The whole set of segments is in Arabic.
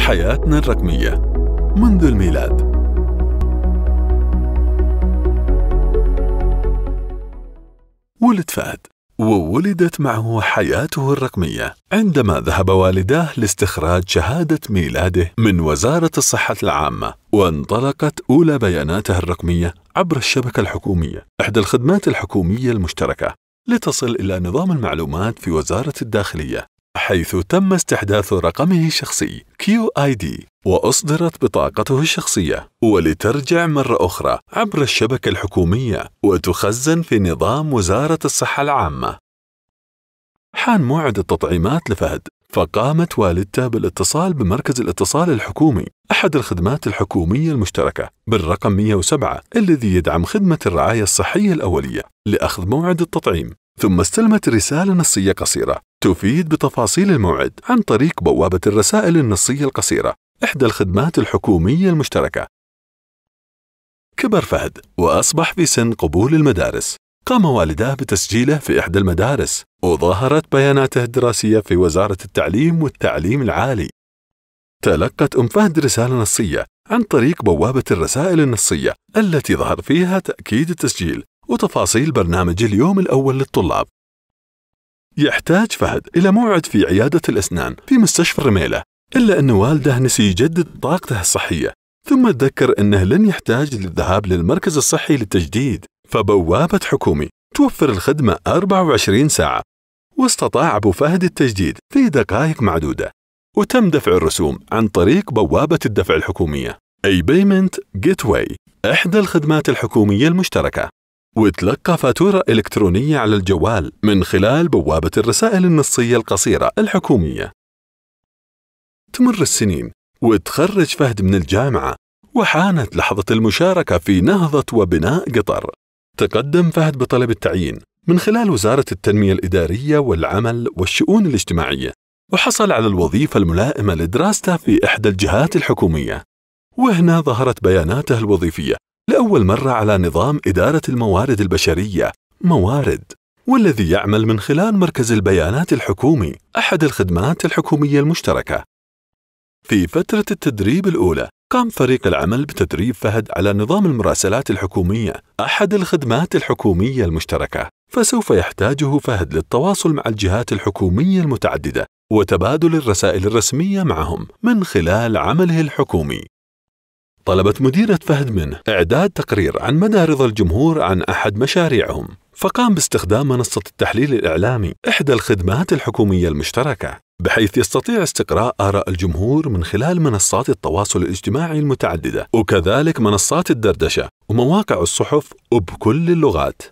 حياتنا الرقمية منذ الميلاد ولد فهد وولدت معه حياته الرقمية عندما ذهب والداه لاستخراج شهادة ميلاده من وزارة الصحة العامة وانطلقت أولى بياناته الرقمية عبر الشبكة الحكومية إحدى الخدمات الحكومية المشتركة لتصل إلى نظام المعلومات في وزارة الداخلية حيث تم استحداث رقمه الشخصي QID وأصدرت بطاقته الشخصية ولترجع مرة أخرى عبر الشبكة الحكومية وتخزن في نظام وزارة الصحة العامة حان موعد التطعيمات لفهد فقامت والدته بالاتصال بمركز الاتصال الحكومي أحد الخدمات الحكومية المشتركة بالرقم 107 الذي يدعم خدمة الرعاية الصحية الأولية لأخذ موعد التطعيم ثم استلمت رسالة نصية قصيرة تفيد بتفاصيل الموعد عن طريق بوابة الرسائل النصية القصيرة إحدى الخدمات الحكومية المشتركة. كبر فهد وأصبح في سن قبول المدارس. قام والداه بتسجيله في إحدى المدارس وظهرت بياناته الدراسية في وزارة التعليم والتعليم العالي. تلقت أم فهد رسالة نصية عن طريق بوابة الرسائل النصية التي ظهر فيها تأكيد التسجيل وتفاصيل برنامج اليوم الأول للطلاب يحتاج فهد إلى موعد في عيادة الأسنان في مستشفى الرميلة إلا أن والده نسي يجدد طاقته الصحية ثم تذكر أنه لن يحتاج للذهاب للمركز الصحي للتجديد فبوابة حكومي توفر الخدمة 24 ساعة واستطاع أبو فهد التجديد في دقائق معدودة وتم دفع الرسوم عن طريق بوابة الدفع الحكومية أي بيمنت جيت واي إحدى الخدمات الحكومية المشتركة وتلقى فاتورة إلكترونية على الجوال من خلال بوابة الرسائل النصية القصيرة الحكومية. تمر السنين وتخرج فهد من الجامعة وحانت لحظة المشاركة في نهضة وبناء قطر. تقدم فهد بطلب التعيين من خلال وزارة التنمية الإدارية والعمل والشؤون الاجتماعية، وحصل على الوظيفة الملائمة لدراسته في إحدى الجهات الحكومية. وهنا ظهرت بياناته الوظيفية لأول مرة على نظام إدارة الموارد البشرية موارد والذي يعمل من خلال مركز البيانات الحكومي أحد الخدمات الحكومية المشتركة في فترة التدريب الأولى قام فريق العمل بتدريب فهد على نظام المراسلات الحكومية أحد الخدمات الحكومية المشتركة فسوف يحتاجه فهد للتواصل مع الجهات الحكومية المتعددة وتبادل الرسائل الرسمية معهم من خلال عمله الحكومي طلبت مديرة فهد منه إعداد تقرير عن مدى رضا الجمهور عن أحد مشاريعهم فقام باستخدام منصة التحليل الإعلامي إحدى الخدمات الحكومية المشتركة بحيث يستطيع استقراء آراء الجمهور من خلال منصات التواصل الاجتماعي المتعددة وكذلك منصات الدردشة ومواقع الصحف وبكل اللغات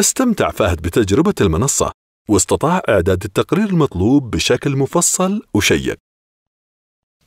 استمتع فهد بتجربة المنصة واستطاع إعداد التقرير المطلوب بشكل مفصل وشيق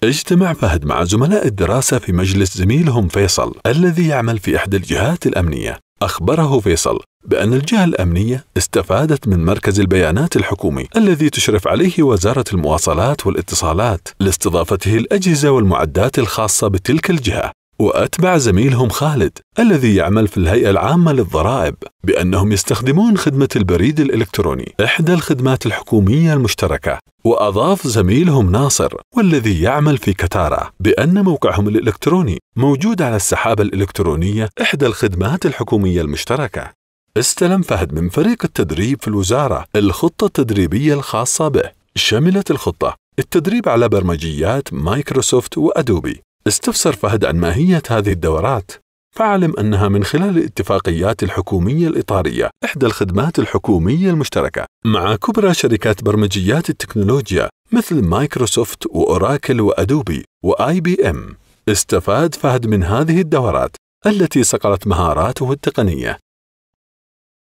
اجتمع فهد مع زملاء الدراسة في مجلس زميلهم فيصل الذي يعمل في إحدى الجهات الأمنية أخبره فيصل بأن الجهة الأمنية استفادت من مركز البيانات الحكومي الذي تشرف عليه وزارة المواصلات والاتصالات لاستضافته الأجهزة والمعدات الخاصة بتلك الجهة وأتبع زميلهم خالد الذي يعمل في الهيئة العامة للضرائب بأنهم يستخدمون خدمة البريد الإلكتروني إحدى الخدمات الحكومية المشتركة وأضاف زميلهم ناصر والذي يعمل في كتارا بأن موقعهم الإلكتروني موجود على السحابة الإلكترونية إحدى الخدمات الحكومية المشتركة استلم فهد من فريق التدريب في الوزارة الخطة التدريبية الخاصة به شملت الخطة التدريب على برمجيات مايكروسوفت وأدوبي استفسر فهد عن ماهية هذه الدورات فعلم أنها من خلال الاتفاقيات الحكومية الإطارية إحدى الخدمات الحكومية المشتركة مع كبرى شركات برمجيات التكنولوجيا مثل مايكروسوفت وأوراكل وأدوبي وآي بي إم استفاد فهد من هذه الدورات التي صقلت مهاراته التقنية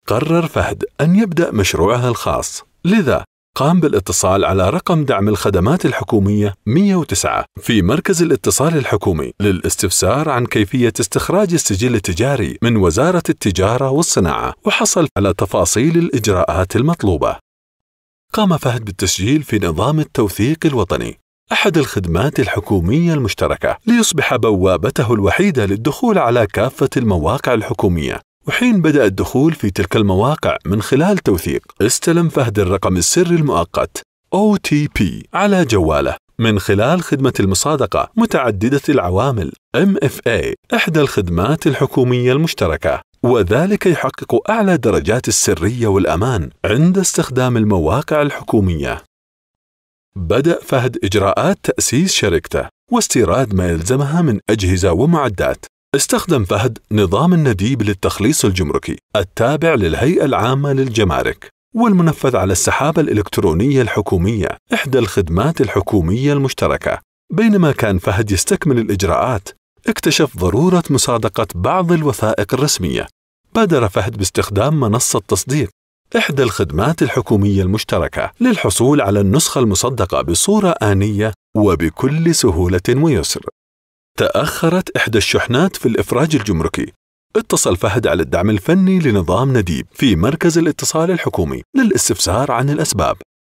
قرر فهد أن يبدأ مشروعه الخاص لذا قام بالاتصال على رقم دعم الخدمات الحكومية 109 في مركز الاتصال الحكومي للاستفسار عن كيفية استخراج السجل التجاري من وزارة التجارة والصناعة وحصل على تفاصيل الإجراءات المطلوبة. قام فهد بالتسجيل في نظام التوثيق الوطني أحد الخدمات الحكومية المشتركة ليصبح بوابته الوحيدة للدخول على كافة المواقع الحكومية وحين بدأ الدخول في تلك المواقع من خلال توثيق استلم فهد الرقم السري المؤقت OTP على جواله من خلال خدمة المصادقة متعددة العوامل MFA إيه، إحدى الخدمات الحكومية المشتركة وذلك يحقق أعلى درجات السرية والأمان عند استخدام المواقع الحكومية بدأ فهد إجراءات تأسيس شركته واستيراد ما يلزمها من أجهزة ومعدات استخدم فهد نظام النديب للتخليص الجمركي التابع للهيئة العامة للجمارك والمنفذ على السحابة الإلكترونية الحكومية إحدى الخدمات الحكومية المشتركة بينما كان فهد يستكمل الإجراءات اكتشف ضرورة مصادقة بعض الوثائق الرسمية بادر فهد باستخدام منصة تصديق إحدى الخدمات الحكومية المشتركة للحصول على النسخة المصدقة بصورة آنية وبكل سهولة ويسر تأخرت إحدى الشحنات في الإفراج الجمركي اتصل فهد على الدعم الفني لنظام نديب في مركز الاتصال الحكومي للاستفسار عن الأسباب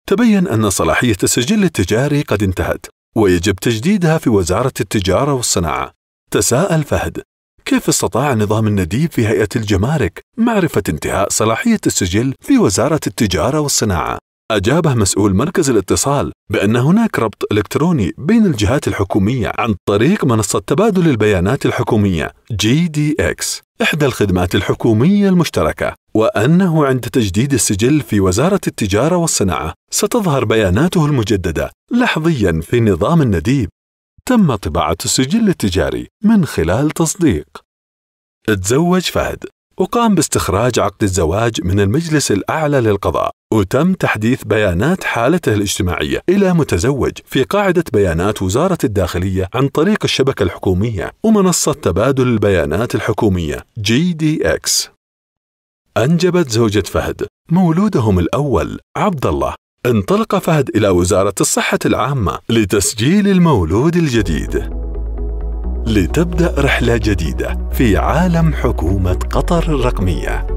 تبين أن صلاحية السجل التجاري قد انتهت ويجب تجديدها في وزارة التجارة والصناعة تساءل فهد كيف استطاع نظام النديب في هيئة الجمارك معرفة انتهاء صلاحية السجل في وزارة التجارة والصناعة أجابه مسؤول مركز الاتصال بأن هناك ربط إلكتروني بين الجهات الحكومية عن طريق منصة تبادل البيانات الحكومية GDX إحدى الخدمات الحكومية المشتركة وأنه عند تجديد السجل في وزارة التجارة والصناعة ستظهر بياناته المجددة لحظيا في نظام النديب تم طباعة السجل التجاري من خلال تصديق تزوج فهد وقام باستخراج عقد الزواج من المجلس الأعلى للقضاء وتم تحديث بيانات حالته الاجتماعية إلى متزوج في قاعدة بيانات وزارة الداخلية عن طريق الشبكة الحكومية ومنصة تبادل البيانات الحكومية جي دي اكس أنجبت زوجة فهد مولودهم الأول عبد الله انطلق فهد إلى وزارة الصحة العامة لتسجيل المولود الجديد لتبدأ رحلة جديدة في عالم حكومة قطر الرقمية